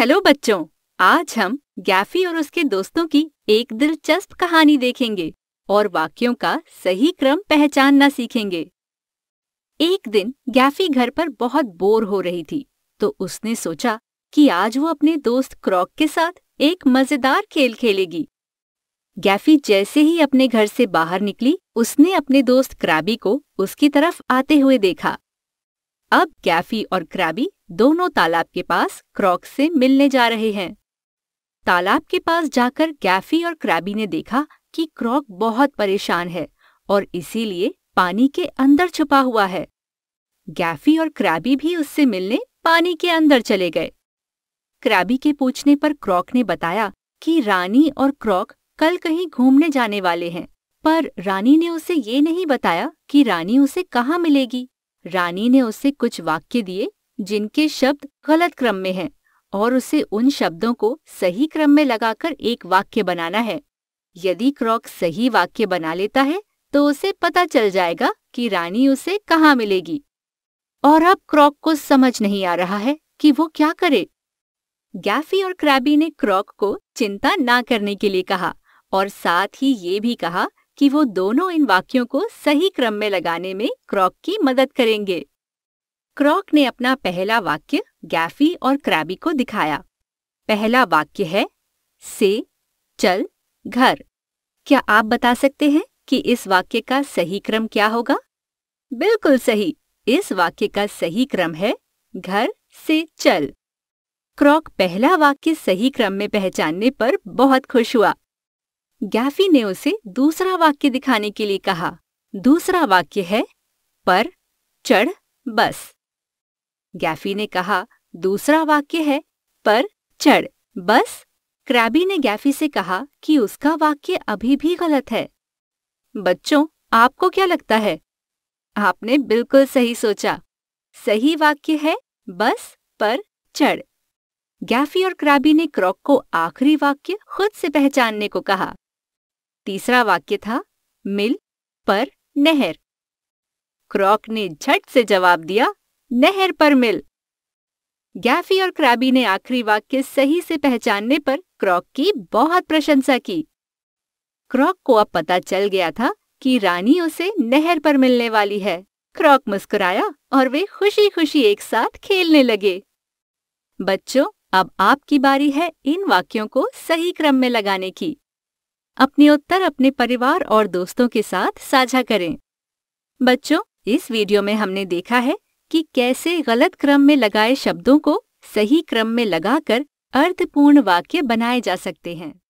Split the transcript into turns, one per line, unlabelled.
hello बच्चों आज हम गैफी और उसके दोस्तों की एक दिलचस्प कहानी देखेंगे और वाक्यों का सही क्रम पहचानना सीखेंगे एक दिन गैफी घर पर बहुत बोर हो रही थी तो उसने सोचा कि आज वो अपने दोस्त क्रॉक के साथ एक मजेदार खेल खेलेगी गैफी जैसे ही अपने घर से बाहर निकली उसने अपने दोस्त क्रैबी को उसकी तरफ आते हुए देखा अब गैफी और क्रैबी दोनों तालाब के पास क्रॉक से मिलने जा रहे हैं तालाब के पास जाकर कैफी और क्रैबी ने देखा कि क्रॉक बहुत परेशान है और इसीलिए पानी के अंदर छुपा हुआ है गैफी और क्रैबी भी उससे मिलने पानी के अंदर चले गए क्रैबी के पूछने पर क्रॉक ने बताया कि रानी और क्रॉक कल कहीं घूमने जाने वाले हैं पर रानी ने उसे ये नहीं बताया कि रानी उसे कहाँ मिलेगी रानी ने उसे कुछ वाक्य दिए जिनके शब्द गलत क्रम में हैं और उसे उन शब्दों को सही क्रम में लगाकर एक वाक्य बनाना है यदि क्रॉक सही वाक्य बना लेता है तो उसे पता चल जाएगा कि रानी उसे कहाँ मिलेगी और अब क्रॉक को समझ नहीं आ रहा है कि वो क्या करे गैफी और क्रैबी ने क्रॉक को चिंता ना करने के लिए कहा और साथ ही ये भी कहा कि वो दोनों इन वाक्यों को सही क्रम में लगाने में क्रॉक की मदद करेंगे क्रॉक ने अपना पहला वाक्य गैफी और क्रैबी को दिखाया पहला वाक्य है से चल घर क्या आप बता सकते हैं कि इस वाक्य का सही क्रम क्या होगा बिल्कुल सही इस वाक्य का सही क्रम है घर से चल क्रॉक पहला वाक्य सही क्रम में पहचानने पर बहुत खुश हुआ गैफी ने उसे दूसरा वाक्य दिखाने के लिए कहा दूसरा वाक्य है पर चढ़ बस गैफी ने कहा दूसरा वाक्य है पर चढ़ बस क्रैबी ने गैफी से कहा कि उसका वाक्य अभी भी गलत है बच्चों आपको क्या लगता है आपने बिल्कुल सही सोचा सही वाक्य है बस पर चढ़ गैफी और क्रैबी ने क्रॉक को आखिरी वाक्य खुद से पहचानने को कहा तीसरा वाक्य था मिल पर नहर क्रॉक ने झट से जवाब दिया नहर पर मिल गैफी और क्रैबी ने आखिरी वाक्य सही से पहचानने पर क्रॉक की बहुत प्रशंसा की क्रॉक को अब पता चल गया था कि रानी उसे नहर पर मिलने वाली है क्रॉक मुस्कुराया और वे खुशी खुशी एक साथ खेलने लगे बच्चों अब आपकी बारी है इन वाक्यों को सही क्रम में लगाने की अपने उत्तर अपने परिवार और दोस्तों के साथ साझा करें बच्चों इस वीडियो में हमने देखा है कि कैसे गलत क्रम में लगाए शब्दों को सही क्रम में लगाकर अर्थपूर्ण वाक्य बनाए जा सकते हैं